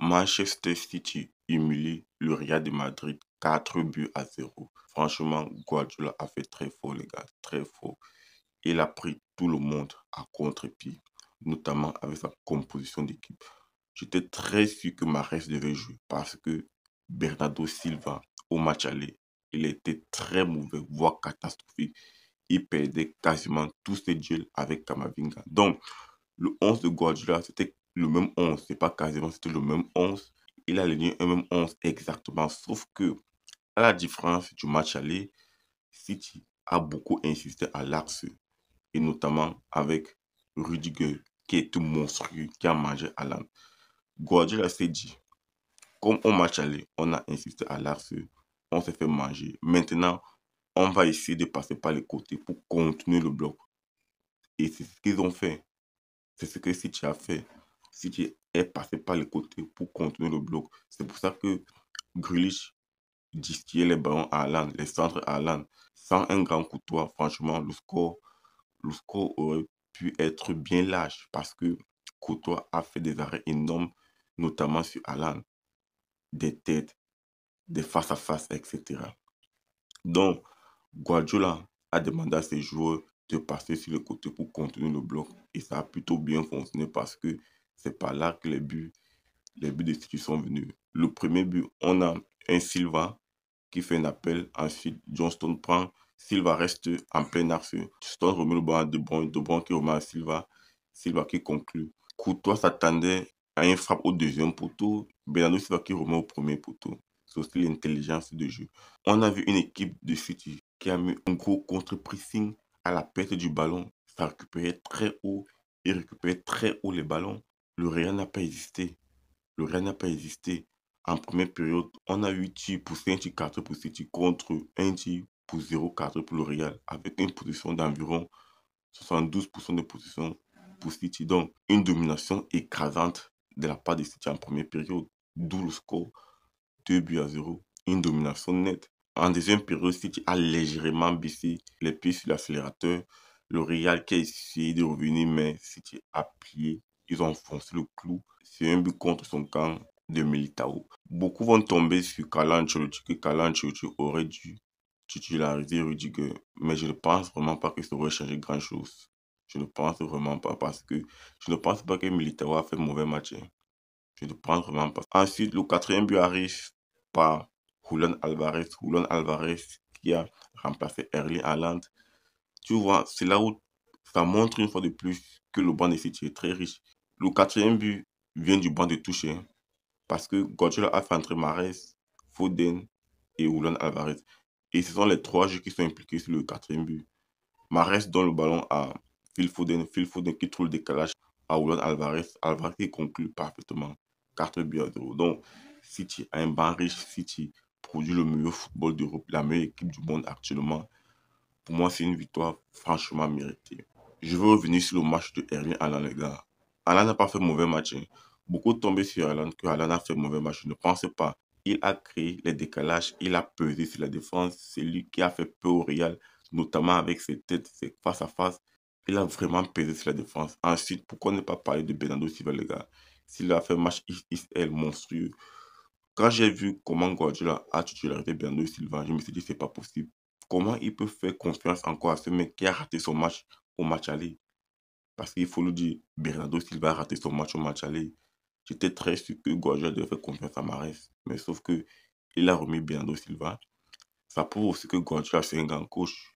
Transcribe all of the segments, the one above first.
Manchester City humilie le Real de Madrid 4 buts à 0. Franchement, Guardiola a fait très fort, les gars, très fort. Il a pris tout le monde à contre-pied, notamment avec sa composition d'équipe. J'étais très sûr que Mares devait jouer parce que Bernardo Silva, au match aller, il était très mauvais, voire catastrophique. Il perdait quasiment tous ses duels avec Kamavinga. Donc, le 11 de Guardiola, c'était le même 11. C'est pas quasiment, c'était le même 11. Il a aligné un même 11 exactement. Sauf que, à la différence du match aller, City a beaucoup insisté à l'axe. Et notamment avec Rudiger, qui est tout monstrueux, qui a mangé à Guardiola s'est dit, comme au match aller, on a insisté à l'axe, on s'est fait manger. Maintenant, on va essayer de passer par les côtés pour continuer le bloc. Et c'est ce qu'ils ont fait. C'est ce que City a fait si tu es passé par les côtés pour contenir le bloc. C'est pour ça que Grealish distillait les ballons à Alan, les centres à Alan Sans un grand coutoir franchement, le score, le score aurait pu être bien large parce que Couteau a fait des arrêts énormes, notamment sur Alan, des têtes, des face-à-face, etc. Donc, Guardiola a demandé à ses joueurs de passer sur le côté pour contenir le bloc et ça a plutôt bien fonctionné parce que c'est par là que les buts, les buts de City sont venus. Le premier but, on a un Silva qui fait un appel. Ensuite, Johnston prend. Silva reste en plein arceau. Johnston remet le ballon à De Bruyne. De Bruyne qui remet à Silva. Silva qui conclut. Courtois s'attendait à une frappe au deuxième poteau. Bernardo Silva qui remet au premier poteau. C'est aussi l'intelligence de jeu. On a vu une équipe de City qui a mis un gros contre-pressing à la perte du ballon. Ça récupérait très haut Il récupérait très haut les ballons. Le Real n'a pas existé. Le Real n'a pas existé. En première période, on a 8 tirs pour 5 4 pour City contre 1 tir pour 0-4 pour le Real, avec une position d'environ 72% de position pour City. Donc, une domination écrasante de la part de City en première période, d'où le score 2 buts à 0, une domination nette. En deuxième période, City a légèrement baissé les pieds sur l'accélérateur. Le Real qui a essayé de revenir, mais City a plié ils ont foncé le clou. C'est un but contre son camp de Militao. Beaucoup vont tomber sur Calancelotti, que Calancelotti aurait dû titulariser Rudiger. Mais je ne pense vraiment pas que ça aurait changé grand-chose. Je ne pense vraiment pas parce que je ne pense pas que Militao a fait mauvais match. Hein. Je ne pense vraiment pas. Ensuite, le quatrième but arrive par Julian Alvarez. Julian Alvarez qui a remplacé Erling Haaland. Tu vois, c'est là où ça montre une fois de plus que le banc de City est très riche. Le quatrième but vient du banc de toucher hein, parce que Godzilla a fait entrer Mares, Foden et Julian Alvarez. Et ce sont les trois jeux qui sont impliqués sur le quatrième but. Mares donne le ballon à Phil Foden, Phil Foden qui trouve le décalage à Julian Alvarez. Alvarez qui conclut parfaitement. 4 buts à 0. Donc, City a un banc riche. City produit le meilleur football d'Europe, la meilleure équipe du monde actuellement. Pour moi, c'est une victoire franchement méritée. Je veux revenir sur le match de Erling Haaland, les Alan n'a pas fait mauvais match. Hein. Beaucoup tombaient sur Alan que Alan a fait mauvais match. Je ne pense pas. Il a créé les décalages, il a pesé sur la défense. C'est lui qui a fait peur au Real, notamment avec ses têtes, face à face. Il a vraiment pesé sur la défense. Ensuite, pourquoi ne pas parler de Bernardo Silva, les gars S'il a fait un match XXL monstrueux. Quand j'ai vu comment Guardiola a titularisé Bernardo Silva, je me suis dit, c'est pas possible. Comment il peut faire confiance encore à ce mec qui a raté son match au match aller parce qu'il faut le dire, Bernardo Silva a raté son match au match aller. J'étais très sûr que Guardiola devait faire confiance à Marès. Mais sauf que il a remis Bernardo Silva. Ça prouve aussi que Guardiola, c'est un grand coach.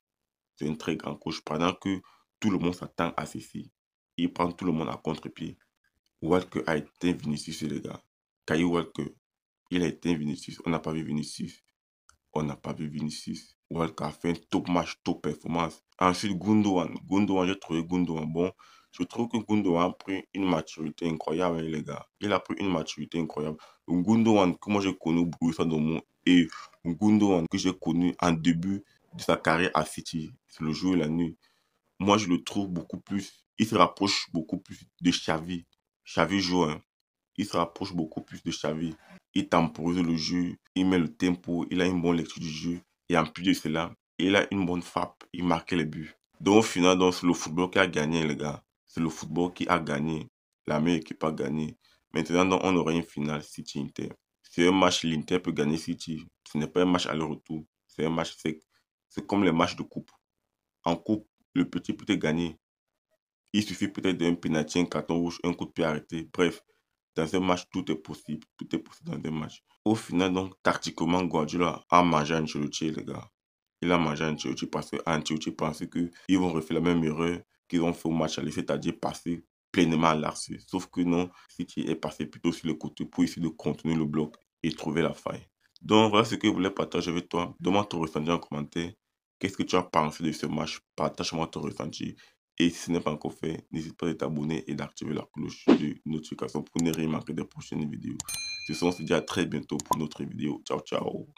C'est un très grand coach. Pendant que tout le monde s'attend à ceci, il prend tout le monde à contre-pied. Walker a été Vinicius, les gars. Caillou Walker, il a été Vinicius. On n'a pas vu Vinicius. On n'a pas vu Vinicius. Wall a fait un top match, top performance. Ensuite, Gundogan. Gundogan, j'ai trouvé Gundogan bon. Je trouve que Gundogan a pris une maturité incroyable, hein, les gars. Il a pris une maturité incroyable. Gundogan que moi j'ai connu au Borussia et que j'ai connu en début de sa carrière à City, c'est le jour et la nuit. Moi, je le trouve beaucoup plus. Il se rapproche beaucoup plus de Xavi. Xavi joue, hein. Il se rapproche beaucoup plus de Xavi. Il temporise le jeu, il met le tempo, il a une bonne lecture du jeu. Et en plus de cela, il a une bonne frappe, il marquait le but. Donc au final, c'est le football qui a gagné, les gars. C'est le football qui a gagné. La meilleure équipe a gagné. Maintenant, on aura une finale City-Inter. C'est un match, l'Inter peut gagner City. Ce n'est pas un match aller-retour. C'est un match sec. C'est comme les matchs de coupe. En coupe, le petit peut gagner. Il suffit peut-être d'un pénalty, un carton rouge, un coup de pied arrêté. Bref, dans un match, tout est possible. Tout est possible dans un match. Au final, donc, tactiquement, Guardiola a mangé Ancelotti, les gars. Il a mangé Ancelotti parce que Ancelotti pensait qu'ils vont refaire la même erreur qu'ils ont fait au match aller, c'est-à-dire passer pleinement à l'arce. Sauf que non, City est passé plutôt sur le côté pour essayer de contenir le bloc et trouver la faille. Donc voilà ce que je voulais partager avec toi. Demande ton ressenti en commentaire. Qu'est-ce que tu as pensé de ce match Partage-moi ton ressenti. Et si ce n'est pas encore fait, n'hésite pas à t'abonner et d'activer la cloche de notification pour ne rien manquer des prochaines vidéos. Ce sont on se dit à très bientôt pour une autre vidéo. Ciao, ciao.